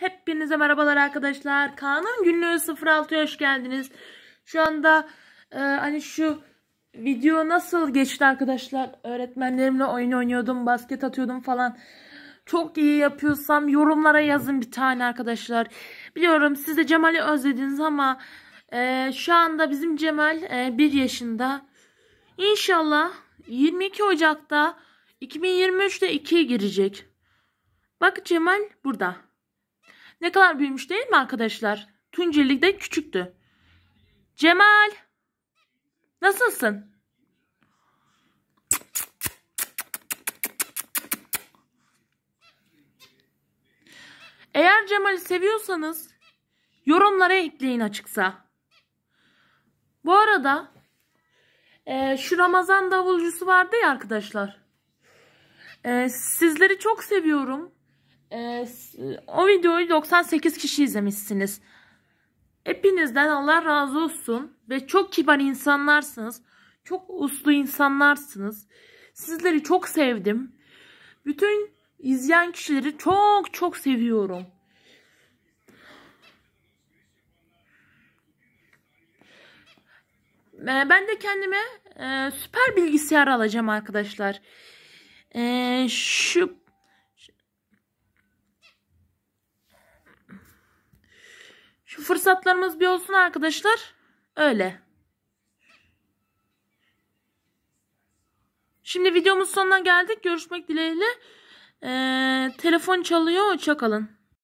Hepinize merhabalar arkadaşlar. Kaan'ın günlüğü 06'ya hoş geldiniz. Şu anda e, hani şu video nasıl geçti arkadaşlar? Öğretmenlerimle oyun oynuyordum, basket atıyordum falan. Çok iyi yapıyorsam yorumlara yazın bir tane arkadaşlar. Biliyorum siz de Cemal'i özlediniz ama e, şu anda bizim Cemal e, 1 yaşında. İnşallah 22 Ocak'ta 2023'te 2'ye girecek. Bak Cemal burada. Ne kadar büyümüş değil mi arkadaşlar? Tunceli de küçüktü. Cemal. Nasılsın? Eğer Cemal'i seviyorsanız yorumlara ekleyin açıksa. Bu arada e, şu Ramazan davulcusu vardı ya arkadaşlar. E, sizleri çok seviyorum e, o videoyu 98 kişi izlemişsiniz. Hepinizden Allah razı olsun ve çok kibar insanlarsınız. Çok uslu insanlarsınız. Sizleri çok sevdim. Bütün izleyen kişileri çok çok seviyorum. Ee, ben de kendime e, süper bilgisayar alacağım arkadaşlar. Ee, şu Şu fırsatlarımız bir olsun arkadaşlar. Öyle. Şimdi videomuz sonuna geldik. Görüşmek dileğiyle. Ee, telefon çalıyor. Hoşçakalın.